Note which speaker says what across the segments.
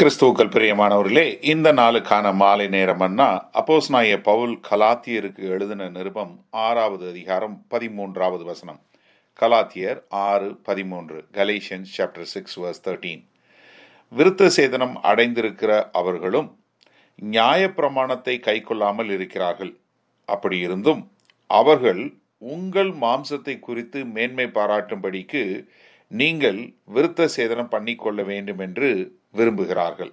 Speaker 1: கிறிஸ்துவுக்கள் பிரியமானவர்களே இந்த நாளுக்கான மாலை நேரம்னா அப்போஸ் நாய பவுல் கலாத்தியருக்கு எழுதின நிருபம் ஆறாவது அதிகாரம் பதிமூன்றாவது வசனம் கலாத்தியர் ஆறு பதிமூன்று Galatians chapter six verse thirteen விருத்த சேதனம் அடைந்திருக்கிற அவர்களும் நியாயப்பிரமாணத்தை கை கொள்ளாமல் இருக்கிறார்கள் அப்படி இருந்தும் அவர்கள் உங்கள் மாம்சத்தை குறித்து மேன்மை பாராட்டும்படிக்கு நீங்கள் விருத்த சேதனம் பண்ணிக்கொள்ள வேண்டும் என்று விரும்புகிறார்கள்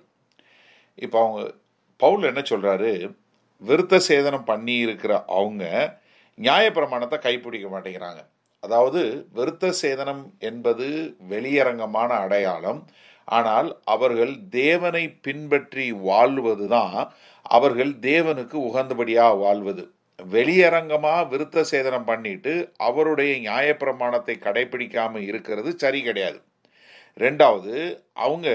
Speaker 1: இப்போ அவங்க பவுல் என்ன சொல்கிறாரு விருத்த சேதனம் பண்ணி இருக்கிற அவங்க நியாயப்பிரமாணத்தை கைப்பிடிக்க மாட்டேங்கிறாங்க அதாவது விருத்த சேதனம் என்பது வெளியரங்கமான அடையாளம் ஆனால் அவர்கள் தேவனை பின்பற்றி வாழ்வது தான் அவர்கள் தேவனுக்கு உகந்தபடியாக வாழ்வது வெளியரங்கமாக விருத்த சேதனம் பண்ணிட்டு அவருடைய நியாயப்பிரமாணத்தை கடைபிடிக்காமல் இருக்கிறது சரி கிடையாது ரெண்டாவது அவங்க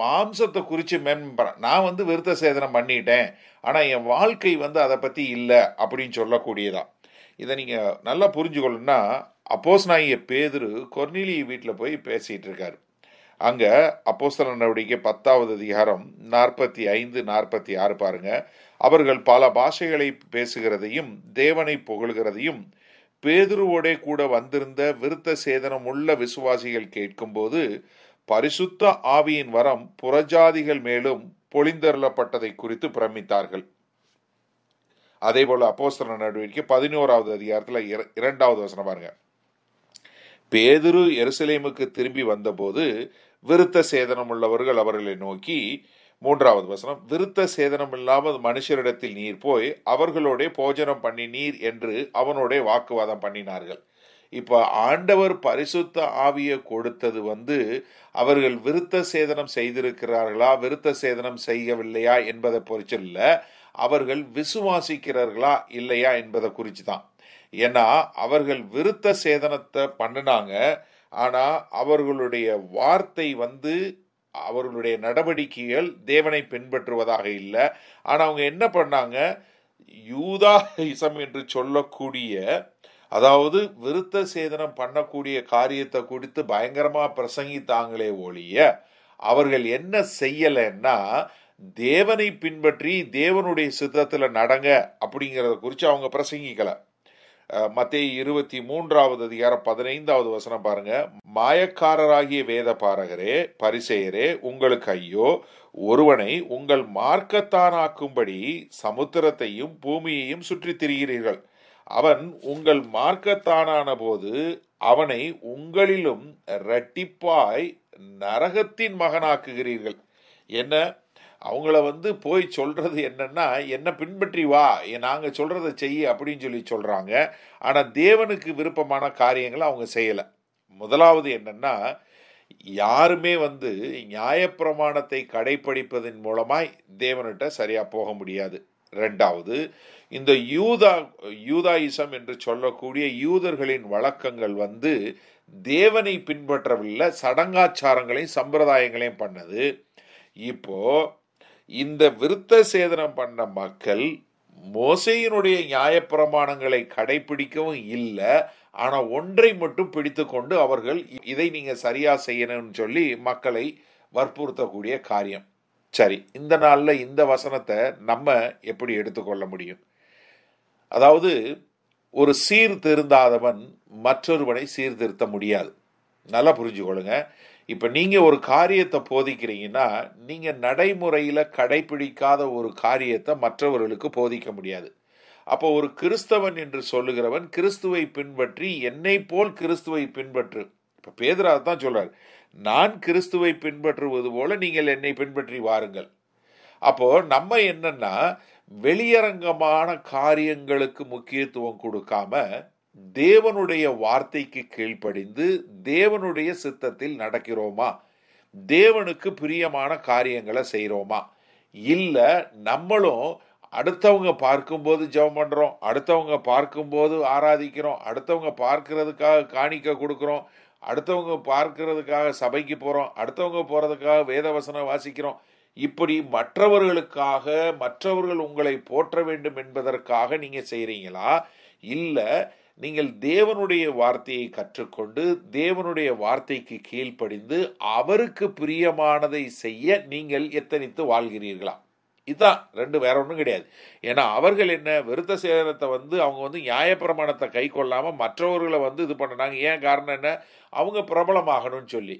Speaker 1: மாம்சத்தை குறித்து மேம்படுறேன் நான் வந்து விருத்த சேதனம் பண்ணிட்டேன் ஆனால் என் வாழ்க்கை வந்து அதை பற்றி இல்லை அப்படின்னு சொல்லக்கூடியதான் இதை நீங்கள் நல்லா புரிஞ்சுக்கணும்னா அப்போஸ் நாயிய பேதுரு கொர்னிலி வீட்டில் போய் பேசிகிட்டு இருக்கார் அங்கே அப்போஸ்தல நடவடிக்கை பத்தாவது அதிகாரம் நாற்பத்தி ஐந்து நாற்பத்தி ஆறு பாருங்க அவர்கள் பல பாஷைகளை பேசுகிறதையும் தேவனை புகழ்கிறதையும் பேதுருவோடே கூட வந்திருந்த விருத்த சேதனம் உள்ள விசுவாசிகள் கேட்கும்போது பரிசுத்த ஆவியின் வரம் புறஜாதிகள் மேலும் பொழிந்தருளப்பட்டதை குறித்து பிரமித்தார்கள் அதே போல அப்போஸ்தல நடவடிக்கை பதினோராவது அதிகாரத்தில் இரண்டாவது வசனம் பாருங்க பேதுரு எருசலேமுக்கு திரும்பி வந்தபோது விருத்த சேதனம் உள்ளவர்கள் அவர்களை நோக்கி மூன்றாவது வசனம் விருத்த சேதனம் இல்லாமல் மனுஷரிடத்தில் நீர் போய் அவர்களோட போஜனம் பண்ணி நீர் என்று அவனோட வாக்குவாதம் பண்ணினார்கள் இப்போ ஆண்டவர் பரிசுத்த ஆவியை கொடுத்தது வந்து அவர்கள் விருத்த சேதனம் செய்திருக்கிறார்களா விருத்த சேதனம் செய்யவில்லையா என்பதை பொறிச்சல்ல இல்லை அவர்கள் விசுவாசிக்கிறார்களா இல்லையா என்பதை குறித்து தான் ஏன்னா அவர்கள் விருத்த சேதனத்தை பண்ணினாங்க ஆனால் அவர்களுடைய வார்த்தை வந்து அவர்களுடைய நடவடிக்கைகள் தேவனை பின்பற்றுவதாக இல்லை ஆனால் அவங்க என்ன பண்ணாங்க யூதாயிசம் என்று சொல்லக்கூடிய அதாவது விருத்த சேதனம் பண்ணக்கூடிய காரியத்தை குறித்து பயங்கரமாக பிரசங்கித்தாங்களே ஒழிய அவர்கள் என்ன செய்யலைன்னா தேவனை பின்பற்றி தேவனுடைய சித்தத்தில் நடங்க அப்படிங்கிறத குறித்து அவங்க பிரசங்கிக்கல மத்திய இருபத்தி மூன்றாவது அதிகாரம் பதினைந்தாவது வசனம் பாருங்க மாயக்காரராகிய வேத பாரகரே பரிசெயரே உங்களுக்கு ஐயோ ஒருவனை உங்கள் மார்க்கத்தானாக்கும்படி சமுத்திரத்தையும் பூமியையும் சுற்றித் திரிகிறீர்கள் அவன் உங்கள் மார்க்கத்தானான போது அவனை உங்களிலும் இரட்டிப்பாய் நரகத்தின் மகனாக்குகிறீர்கள் என்ன அவங்கள வந்து போய் சொல்கிறது என்னென்னா என்னை பின்பற்றி வா நாங்கள் சொல்கிறத செய் அப்படின்னு சொல்லி சொல்கிறாங்க ஆனால் தேவனுக்கு விருப்பமான காரியங்களை அவங்க செய்யலை முதலாவது என்னென்னா யாருமே வந்து நியாயப்பிரமாணத்தை கடைப்பிடிப்பதன் மூலமாய் தேவன்கிட்ட சரியாக போக முடியாது ரெண்டாவது இந்த யூதா யூதாயிசம் என்று சொல்லக்கூடிய யூதர்களின் வழக்கங்கள் வந்து தேவனை பின்பற்றவில்லை சடங்காச்சாரங்களையும் சம்பிரதாயங்களையும் பண்ணது இப்போ இந்த விருத்த சேதனம் பண்ண மக்கள் மோசையினுடைய நியாயப்பிரமாணங்களை கடைபிடிக்கவும் இல்லை ஆனால் ஒன்றை மட்டும் பிடித்துக்கொண்டு அவர்கள் இதை நீங்கள் சரியாக செய்யணும்னு சொல்லி மக்களை வற்புறுத்தக்கூடிய காரியம் சரி இந்த நாளில் இந்த வசனத்தை நம்ம எப்படி எடுத்துக்கொள்ள முடியும் அதாவது ஒரு சீர்திருந்தாதவன் மற்றொருவனை சீர்திருத்த முடியாது நல்லா கொள்ளுங்க இப்போ நீங்கள் ஒரு காரியத்தை போதிக்கிறீங்கன்னா நீங்கள் நடைமுறையில் கடைபிடிக்காத ஒரு காரியத்தை மற்றவர்களுக்கு போதிக்க முடியாது அப்போ ஒரு கிறிஸ்தவன் என்று சொல்லுகிறவன் கிறிஸ்துவை பின்பற்றி என்னை போல் கிறிஸ்துவை பின்பற்று இப்போ பேதராக தான் சொல்கிறார் நான் கிறிஸ்துவை பின்பற்றுவது போல நீங்கள் என்னை பின்பற்றி வாருங்கள் அப்போ நம்ம என்னன்னா வெளியரங்கமான காரியங்களுக்கு முக்கியத்துவம் கொடுக்காம தேவனுடைய வார்த்தைக்கு கீழ்ப்படிந்து தேவனுடைய சித்தத்தில் நடக்கிறோமா தேவனுக்கு பிரியமான காரியங்களை செய்கிறோமா இல்லை நம்மளும் அடுத்தவங்க பார்க்கும்போது ஜெபம் பண்ணுறோம் அடுத்தவங்க பார்க்கும்போது ஆராதிக்கிறோம் அடுத்தவங்க பார்க்கறதுக்காக காணிக்க கொடுக்குறோம் அடுத்தவங்க பார்க்கிறதுக்காக சபைக்கு போகிறோம் அடுத்தவங்க போகிறதுக்காக வேதவசனம் வாசிக்கிறோம் இப்படி மற்றவர்களுக்காக மற்றவர்கள் உங்களை போற்ற வேண்டும் என்பதற்காக நீங்கள் செய்கிறீங்களா இல்லை நீங்கள் தேவனுடைய வார்த்தையை கற்றுக்கொண்டு தேவனுடைய வார்த்தைக்கு கீழ்ப்படிந்து அவருக்கு பிரியமானதை செய்ய நீங்கள் எத்தனித்து வாழ்கிறீர்களா இதுதான் ரெண்டு வேற ஒன்றும் கிடையாது ஏன்னா அவர்கள் என்ன விருத்த சேதனத்தை வந்து அவங்க வந்து நியாயப்பிரமாணத்தை கை கொள்ளாமல் மற்றவர்களை வந்து இது பண்ணினாங்க ஏன் காரணம் என்ன அவங்க பிரபலமாகணும்னு சொல்லி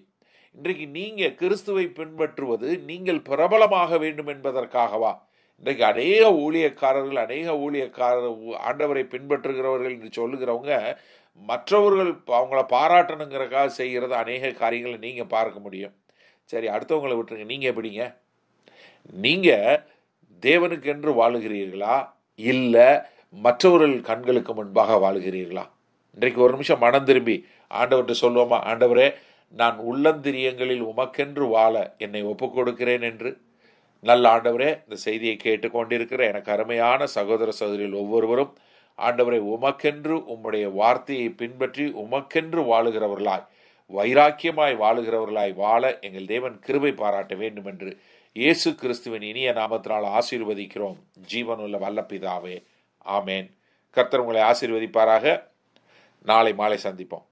Speaker 1: இன்றைக்கு நீங்கள் கிறிஸ்துவை பின்பற்றுவது நீங்கள் பிரபலமாக வேண்டும் என்பதற்காகவா இன்றைக்கு அநேக ஊழியக்காரர்கள் அநேக ஊழியக்காரர் ஆண்டவரை பின்பற்றுகிறவர்கள் என்று சொல்லுகிறவங்க மற்றவர்கள் அவங்கள பாராட்டணுங்கிறக்காக செய்கிறத அநேக காரியங்களை நீங்கள் பார்க்க முடியும் சரி அடுத்தவங்களை விட்டுருங்க நீங்கள் எப்படிங்க நீங்கள் தேவனுக்கென்று வாழுகிறீர்களா இல்லை மற்றவர்கள் கண்களுக்கு முன்பாக வாழுகிறீர்களா இன்றைக்கு ஒரு நிமிஷம் மனம் திரும்பி ஆண்டவர்கிட்ட சொல்லுவோமா ஆண்டவரே நான் உள்ளந்திரியங்களில் உமக்கென்று வாழ என்னை ஒப்புக் கொடுக்கிறேன் என்று நல்ல ஆண்டவரே இந்த செய்தியை கேட்டுக்கொண்டிருக்கிற எனக்கு அருமையான சகோதர சகோதரிகள் ஒவ்வொருவரும் ஆண்டவரை உமக்கென்று உம்முடைய வார்த்தையை பின்பற்றி உமக்கென்று வாழுகிறவர்களாய் வைராக்கியமாய் வாழுகிறவர்களாய் வாழ எங்கள் தேவன் கிருபை பாராட்ட வேண்டும் என்று இயேசு கிறிஸ்துவின் இனிய நாமத்தினால் ஆசீர்வதிக்கிறோம் ஜீவனுள்ள வல்லப்பிதாவே ஆமேன் கர்த்தர் உங்களை ஆசீர்வதிப்பாராக நாளை மாலை சந்திப்போம்